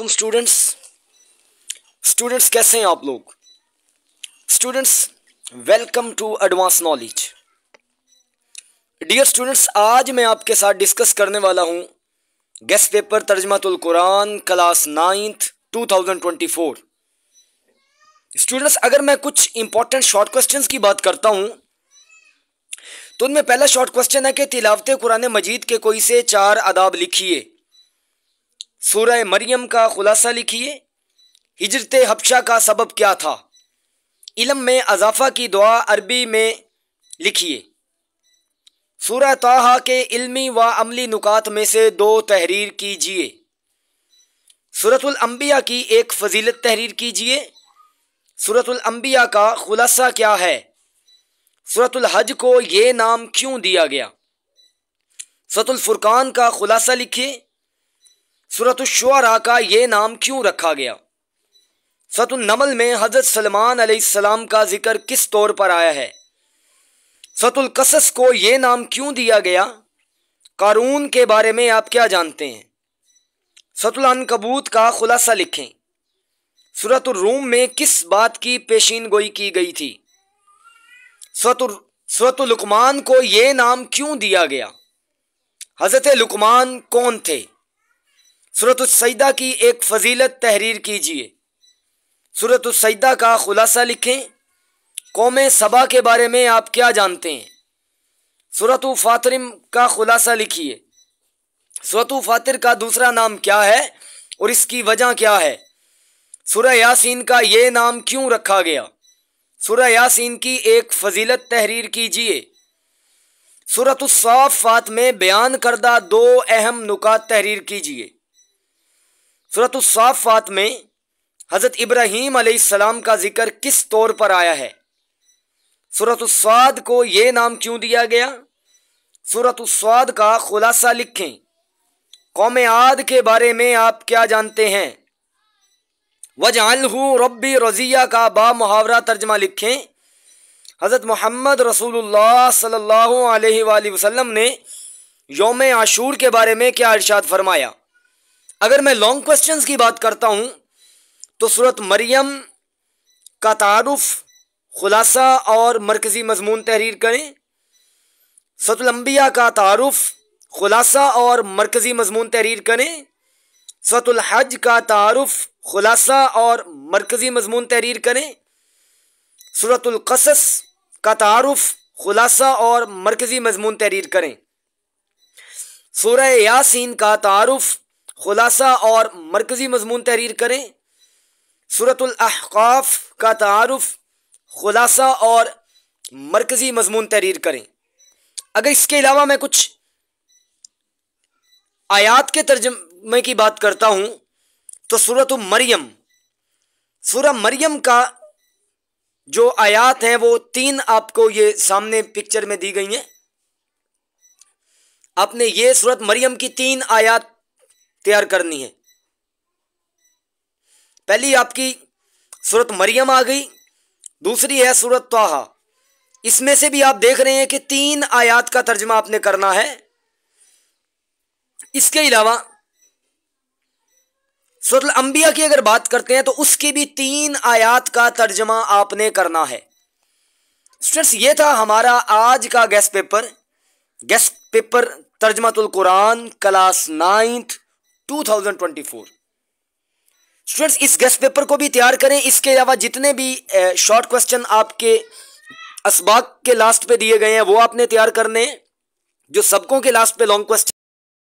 वालेकुम students students कैसे हैं आप लोग students welcome to advance knowledge dear students आज मैं आपके साथ डिस्कस करने वाला हूं गेस्ट पेपर तर्जमातुल कुरान क्लास नाइन्थ 2024 स्टूडेंट्स अगर मैं कुछ इंपॉर्टेंट शॉर्ट क्वेश्चंस की बात करता हूं तो उनमें पहला शॉर्ट क्वेश्चन है कि तिलावत कुरान मजीद के कोई से चार आदाब लिखिए सूरह मरियम का खुलासा लिखिए हिजरत हफ्शा का सबब क्या था इलम में अजाफा की दुआ अरबी में लिखिए सूरह ताहा के इल्मी व अमली नुकात में से दो तहरीर कीजिए सूरतुलम्बिया की एक फजीलत तहरीर कीजिए सूरतलम्बिया का खुलासा क्या है सूरतुलहज को ये नाम क्यों दिया गया सतुल फुरकान का खुलासा लिखिए सूरतुशरा का ये नाम क्यों रखा गया सतुलनमल में हज़रत सलमान अलैहिस्सलाम का जिक्र किस तौर पर आया है कसस को ये नाम क्यों दिया गया कारून के बारे में आप क्या जानते हैं सतुल कबूत का खुलासा लिखें सूरत रूम में किस बात की पेशीन गोई की गई थी सूरत लुकमान को ये नाम क्यों दिया गया हज़रत लुकमान कौन थे सूरत सजदा की एक फजीलत तहरीर कीजिए सूरत सजदा का खुलासा लिखें कौम सबा के बारे में आप क्या जानते हैं सूरत फातरम का खुलासा लिखिए सूरत फातर का दूसरा नाम क्या है और इसकी वजह क्या है सूर्य यासीन का ये नाम क्यों रखा गया सूर्य यासीन की एक फजीलत तहरीर कीजिए सूरत फात में बयान करदा दो अहम नुकात तहरीर कीजिए सूरत साफ़ात में हज़रत इब्राहीम आसमाम का ज़िक्र किस तौर पर आया है सूरत स्वाद को ये नाम क्यों दिया गया सूरत स्वाद का खुलासा लिखें कौम आद के बारे में आप क्या जानते हैं वजालहू रब्बी रज़िया का बा मुहावरा तर्जमा लिखें हज़रत मोहम्मद रसूलुल्लाह सल्लल्लाहु अलैहि वसल्लम ने योम आशूर के बारे में क्या इरशाद फरमाया अगर मैं लॉन्ग क्वेश्चंस की बात करता हूं तो सूरत मरियम का तारुफ खुलासा और मरकज़ी मजमून तहरीर करें सतुलंबिया का तारुफ खुलासा और मरकज़ी मजमून तहरीर करें सतुलहज का तारुफ खुलासा और मरकज़ी मजमून तहरीर करें सूरतुल्कसस का तारुफ खुलासा और मरकज़ी मजमून तहरीर करें सूर्य यासिन का तारुफ खुलासा और मरकज़ी मजमून तहरीर करें सूरतलहकाफ का तारफ़ खुलासा और मरकज़ी मजमून तहरीर करें अगर इसके अलावा मैं कुछ आयात के तर्जमे की बात करता हूँ तो सूरत मरियम सूरह मरियम का जो आयात हैं वो तीन आपको ये सामने पिक्चर में दी गई हैं आपने ये सूरत मरियम की तीन आयात तैयार करनी है पहली आपकी सूरत मरियम आ गई दूसरी है सूरत तोहा इसमें से भी आप देख रहे हैं कि तीन आयात का तर्जमा आपने करना है इसके अलावा सूरत अंबिया की अगर बात करते हैं तो उसकी भी तीन आयात का तर्जमा आपने करना है स्टूडेंट्स ये था हमारा आज का गेस्ट पेपर गेस्ट पेपर तर्जमातुल कुरान क्लास नाइन्थ 2024 स्टूडेंट्स इस गेस्ट पेपर को भी तैयार करें इसके अलावा जितने भी शॉर्ट क्वेश्चन आपके असबाक के लास्ट पे दिए गए हैं वो आपने तैयार करने जो सबकों के लास्ट पे लॉन्ग क्वेश्चन